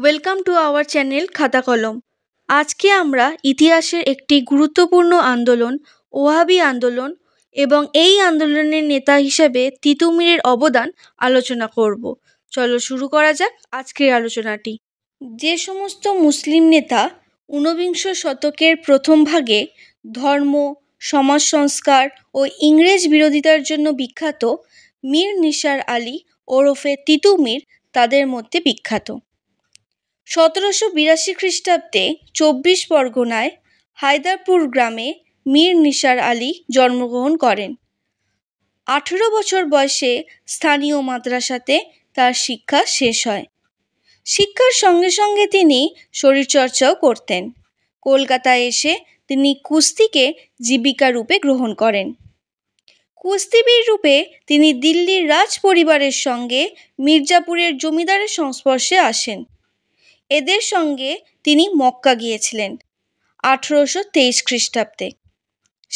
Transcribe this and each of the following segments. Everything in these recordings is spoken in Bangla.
ওয়েলকাম টু আওয়ার চ্যানেল খাতা কলম আজকে আমরা ইতিহাসের একটি গুরুত্বপূর্ণ আন্দোলন ওহাবি আন্দোলন এবং এই আন্দোলনের নেতা হিসাবে তিতুমিরের অবদান আলোচনা করব চলো শুরু করা যাক আজকের আলোচনাটি যে সমস্ত মুসলিম নেতা ঊনবিংশ শতকের প্রথম ভাগে ধর্ম সমাজ সংস্কার ও ইংরেজ বিরোধিতার জন্য বিখ্যাত মীর নিসার আলী ওরফে তিতুমির তাদের মধ্যে বিখ্যাত সতেরোশো বিরাশি খ্রিস্টাব্দে চব্বিশ পরগনায় হায়দারপুর গ্রামে মীর নিসার আলী জন্মগ্রহণ করেন আঠেরো বছর বয়সে স্থানীয় মাদ্রাসাতে তার শিক্ষা শেষ হয় শিক্ষার সঙ্গে সঙ্গে তিনি শরীরচর্চাও করতেন কলকাতায় এসে তিনি কুস্তিকে জীবিকা রূপে গ্রহণ করেন কুস্তিবির রূপে তিনি দিল্লির রাজ পরিবারের সঙ্গে মির্জাপুরের জমিদারের সংস্পর্শে আসেন এদের সঙ্গে তিনি মক্কা গিয়েছিলেন আঠেরোশো তেইশ খ্রিস্টাব্দে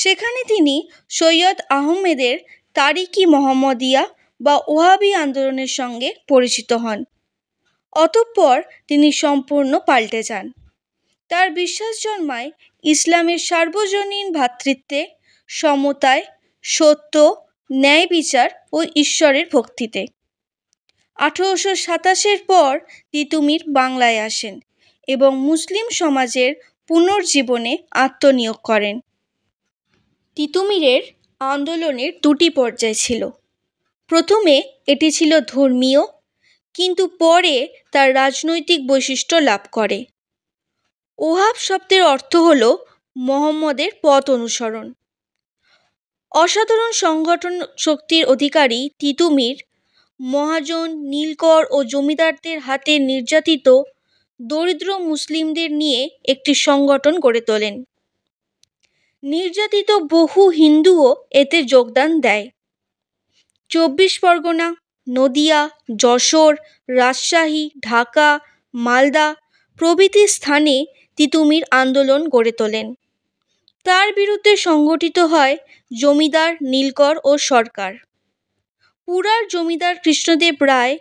সেখানে তিনি সৈয়দ আহমেদের তারিকি মোহাম্মদিয়া বা ওহাবি আন্দোলনের সঙ্গে পরিচিত হন অতঃপর তিনি সম্পূর্ণ পাল্টে যান তার বিশ্বাস জন্মায় ইসলামের সার্বজনীন ভ্রাতৃত্বে সমতায় সত্য ন্যায় বিচার ও ঈশ্বরের ভক্তিতে আঠেরোশো সাতাশের পর তিতুমীর বাংলায় আসেন এবং মুসলিম সমাজের পুনর্জীবনে আত্মনিয়োগ করেন তিতুমীরের আন্দোলনের দুটি পর্যায় ছিল প্রথমে এটি ছিল ধর্মীয় কিন্তু পরে তার রাজনৈতিক বৈশিষ্ট্য লাভ করে ওহাব শব্দের অর্থ হল মোহাম্মদের পথ অনুসরণ অসাধারণ সংগঠন শক্তির অধিকারী তিতুমির মহাজন নীলকর ও জমিদারদের হাতে নির্যাতিত দরিদ্র মুসলিমদের নিয়ে একটি সংগঠন গড়ে তোলেন নির্যাতিত বহু হিন্দুও এতে যোগদান দেয় চব্বিশ পরগনা নদিয়া যশোর রাজশাহী ঢাকা মালদা প্রভৃতি স্থানে তিতুমির আন্দোলন গড়ে তোলেন তার বিরুদ্ধে সংগঠিত হয় জমিদার নীলকর ও সরকার পুরার জমিদার কৃষ্ণদেব রায়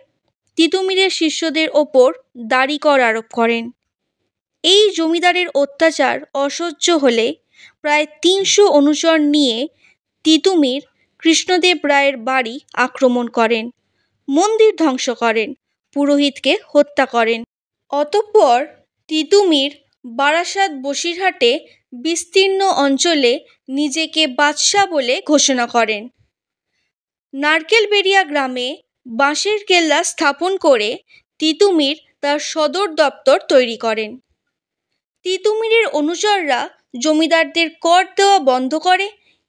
তিতুমিরের শিষ্যদের ওপর দাড়ি কর আরোপ করেন এই জমিদারের অত্যাচার অসহ্য হলে প্রায় তিনশো অনুচর নিয়ে তিতুমির কৃষ্ণদেব রায়ের বাড়ি আক্রমণ করেন মন্দির ধ্বংস করেন পুরোহিতকে হত্যা করেন অতঃপর তিতুমির বারাসাত বসিরহাটে বিস্তীর্ণ অঞ্চলে নিজেকে বাদশাহ বলে ঘোষণা করেন নারকেলবেড়িয়া গ্রামে বাঁশের কেল্লা স্থাপন করে তিতুমির তার সদর দপ্তর তৈরি করেন তিতুমিরের অনুচররা জমিদারদের কর দেওয়া বন্ধ করে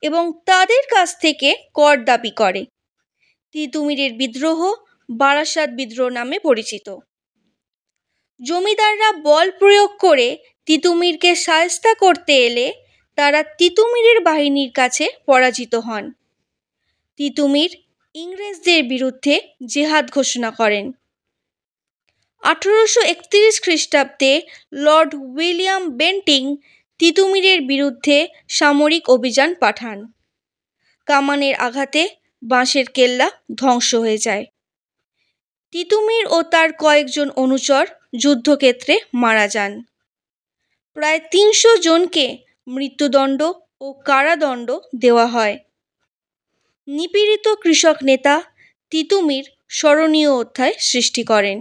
এবং তাদের কাছ থেকে কর দাবি করে তিতুমিরের বিদ্রোহ বারাসাত বিদ্রোহ নামে পরিচিত জমিদাররা বল প্রয়োগ করে তিতুমিরকে শায়েস্তা করতে এলে তারা তিতুমিরের বাহিনীর কাছে পরাজিত হন তিতুমির ইংরেজদের বিরুদ্ধে জেহাদ ঘোষণা করেন আঠেরোশো একত্রিশ খ্রিস্টাব্দে লর্ড উইলিয়াম বেন্টিং তিতুমিরের বিরুদ্ধে সামরিক অভিযান পাঠান কামানের আঘাতে বাঁশের কেল্লা ধ্বংস হয়ে যায় তিতুমির ও তার কয়েকজন অনুচর যুদ্ধক্ষেত্রে মারা যান প্রায় তিনশো জনকে মৃত্যুদণ্ড ও কারাদণ্ড দেওয়া হয় নিপীড়িত কৃষক নেতা তিতুমীর স্মরণীয় অধ্যায় সৃষ্টি করেন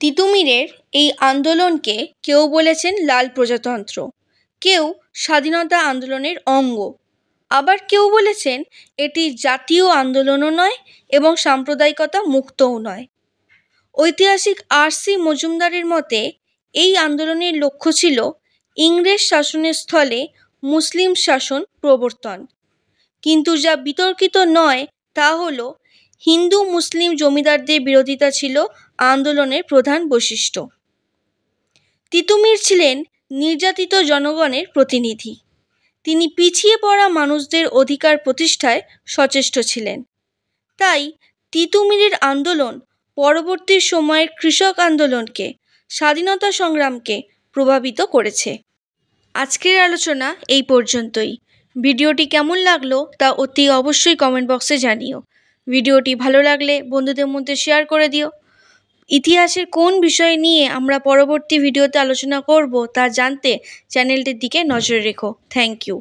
তিতুমীরের এই আন্দোলনকে কেউ বলেছেন লাল প্রজাতন্ত্র কেউ স্বাধীনতা আন্দোলনের অঙ্গ আবার কেউ বলেছেন এটি জাতীয় আন্দোলনও নয় এবং সাম্প্রদায়িকতা মুক্তও নয় ঐতিহাসিক আর সি মজুমদারের মতে এই আন্দোলনের লক্ষ্য ছিল ইংরেজ শাসনের স্থলে মুসলিম শাসন প্রবর্তন কিন্তু যা বিতর্কিত নয় তা হল হিন্দু মুসলিম জমিদারদের বিরোধিতা ছিল আন্দোলনের প্রধান বৈশিষ্ট্য তিতুমির ছিলেন নির্যাতিত জনগণের প্রতিনিধি তিনি পিছিয়ে পড়া মানুষদের অধিকার প্রতিষ্ঠায় সচেষ্ট ছিলেন তাই তিতুমিরের আন্দোলন পরবর্তী সময়ের কৃষক আন্দোলনকে স্বাধীনতা সংগ্রামকে প্রভাবিত করেছে আজকের আলোচনা এই পর্যন্তই ভিডিওটি কেমন লাগলো তা অতি অবশ্যই কমেন্ট বক্সে জানিও ভিডিওটি ভালো লাগলে বন্ধুদের মধ্যে শেয়ার করে দিও ইতিহাসের কোন বিষয় নিয়ে আমরা পরবর্তী ভিডিওতে আলোচনা করব তা জানতে চ্যানেলটির দিকে নজর রেখো থ্যাংক ইউ